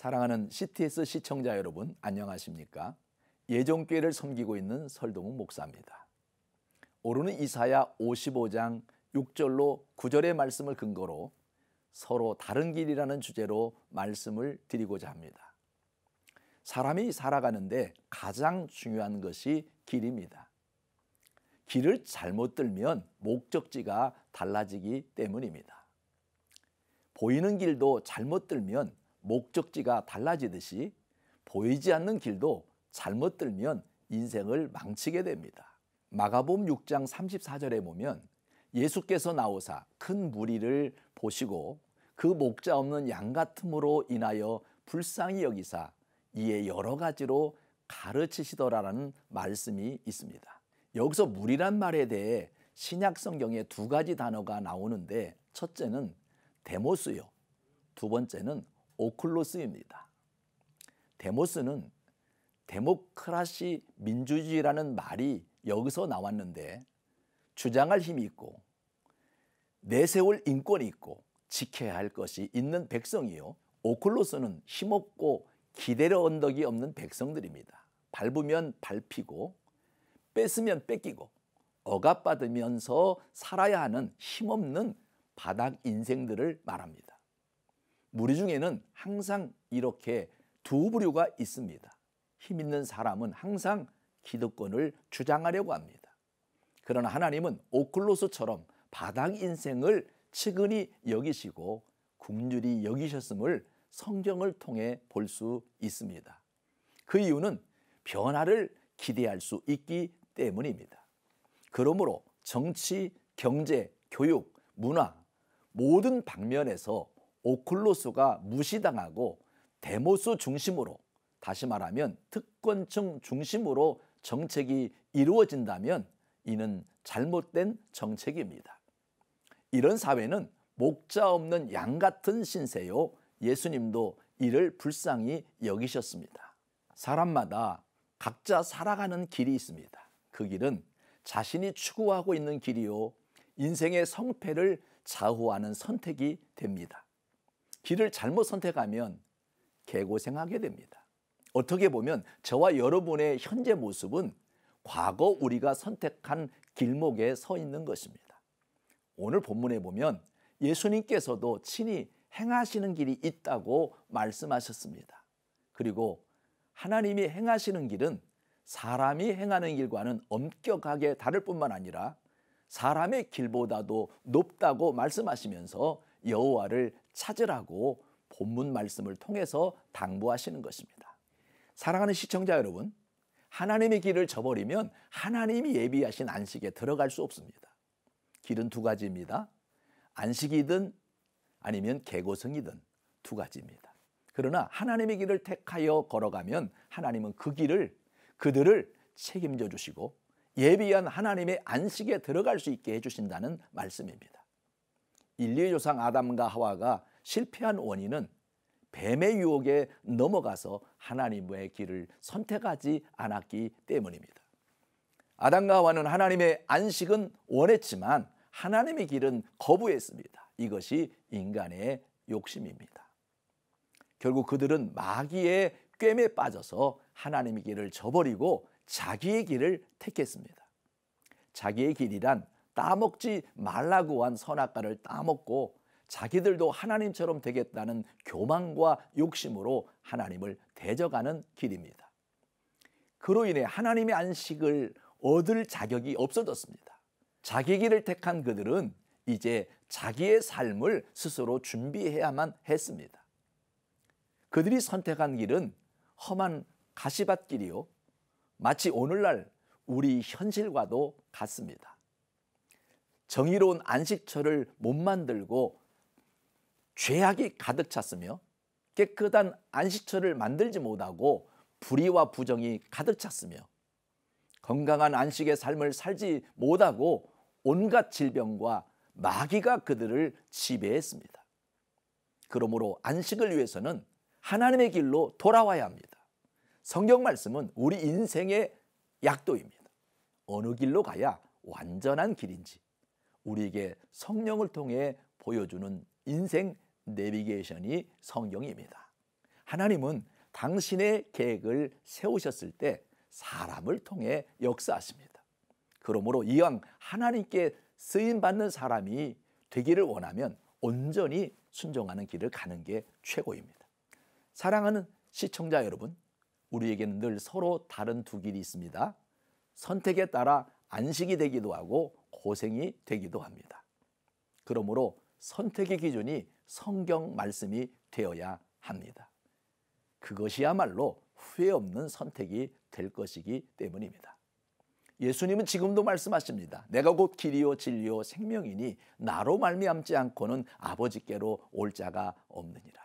사랑하는 CTS 시청자 여러분 안녕하십니까? 예종교회를 섬기고 있는 설동욱 목사입니다. 오르는 이사야 55장 6절로 9절의 말씀을 근거로 서로 다른 길이라는 주제로 말씀을 드리고자 합니다. 사람이 살아가는데 가장 중요한 것이 길입니다. 길을 잘못 들면 목적지가 달라지기 때문입니다. 보이는 길도 잘못 들면 목적지가 달라지듯이 보이지 않는 길도 잘못 들면 인생을 망치게 됩니다. 마가복 6장 34절에 보면 예수께서 나오사 큰 무리를 보시고 그 목자 없는 양 같음으로 인하여 불쌍히 여기사 이에 여러 가지로 가르치시더라라는 말씀이 있습니다. 여기서 무리란 말에 대해 신약 성경에 두 가지 단어가 나오는데 첫째는 데모스요. 두 번째는 오클로스입니다. 데모스는 데모크라시 민주주의라는 말이 여기서 나왔는데 주장할 힘이 있고 내세울 인권이 있고 지켜야 할 것이 있는 백성이요. 오클로스는 힘없고 기대려 언덕이 없는 백성들입니다. 밟으면 밟히고 뺏으면 뺏기고 억압받으면서 살아야 하는 힘없는 바닥 인생들을 말합니다. 무리 중에는 항상 이렇게 두 부류가 있습니다. 힘 있는 사람은 항상 기득권을 주장하려고 합니다. 그러나 하나님은 오클로스처럼 바닥 인생을 측은히 여기시고 국률이 여기셨음을 성경을 통해 볼 수 있습니다. 그 이유는 변화를 기대할 수 있기 때문입니다. 그러므로 정치, 경제, 교육, 문화 모든 방면에서 오클로스가 무시당하고 데모스 중심으로 다시 말하면 특권층 중심으로 정책이 이루어진다면 이는 잘못된 정책입니다. 이런 사회는 목자 없는 양 같은 신세요. 예수님도 이를 불쌍히 여기셨습니다. 사람마다 각자 살아가는 길이 있습니다. 그 길은 자신이 추구하고 있는 길이요. 인생의 성패를 좌우하는 선택이 됩니다. 길을 잘못 선택하면 개고생하게 됩니다. 어떻게 보면 저와 여러분의 현재 모습은 과거 우리가 선택한 길목에 서 있는 것입니다. 오늘 본문에 보면 예수님께서도 친히 행하시는 길이 있다고 말씀하셨습니다. 그리고 하나님이 행하시는 길은 사람이 행하는 길과는 엄격하게 다를 뿐만 아니라 사람의 길보다도 높다고 말씀하시면서 여호와를 찾으라고 본문 말씀을 통해서 당부하시는 것입니다. 사랑하는 시청자 여러분, 하나님의 길을 저버리면 하나님이 예비하신 안식에 들어갈 수 없습니다. 길은 두 가지입니다. 안식이든 아니면 개고성이든 두 가지입니다. 그러나 하나님의 길을 택하여 걸어가면 하나님은 그 길을 그들을 책임져 주시고 예비한 하나님의 안식에 들어갈 수 있게 해 주신다는 말씀입니다. 인류의 조상 아담과 하와가 실패한 원인은 뱀의 유혹에 넘어가서 하나님의 길을 선택하지 않았기 때문입니다. 아담과 하와는 하나님의 안식은 원했지만 하나님의 길은 거부했습니다. 이것이 인간의 욕심입니다. 결국 그들은 마귀의 꿰매 빠져서 하나님의 길을 저버리고 자기의 길을 택했습니다. 자기의 길이란 따먹지 말라고 한 선악과를 따먹고 자기들도 하나님처럼 되겠다는 교만과 욕심으로 하나님을 대적하는 길입니다. 그로 인해 하나님의 안식을 얻을 자격이 없어졌습니다. 자기 길을 택한 그들은 이제 자기의 삶을 스스로 준비해야만 했습니다. 그들이 선택한 길은 험한 가시밭길이요. 마치 오늘날 우리 현실과도 같습니다. 정의로운 안식처를 못 만들고 죄악이 가득 찼으며 깨끗한 안식처를 만들지 못하고 불의와 부정이 가득 찼으며 건강한 안식의 삶을 살지 못하고 온갖 질병과 마귀가 그들을 지배했습니다. 그러므로 안식을 위해서는 하나님의 길로 돌아와야 합니다. 성경 말씀은 우리 인생의 약도입니다. 어느 길로 가야 완전한 길인지 우리에게 성령을 통해 보여주는 인생 내비게이션이 성경입니다. 하나님은 당신의 계획을 세우셨을 때 사람을 통해 역사하십니다. 그러므로 이왕 하나님께 쓰임 받는 사람이 되기를 원하면 온전히 순종하는 길을 가는 게 최고입니다. 사랑하는 시청자 여러분, 우리에게는 늘 서로 다른 두 길이 있습니다. 선택에 따라 안식이 되기도 하고 고생이 되기도 합니다. 그러므로 선택의 기준이 성경 말씀이 되어야 합니다. 그것이야말로 후회 없는 선택이 될 것이기 때문입니다. 예수님은 지금도 말씀하십니다. 내가 곧 길이요 진리요 생명이니 나로 말미암지 않고는 아버지께로 올 자가 없느니라.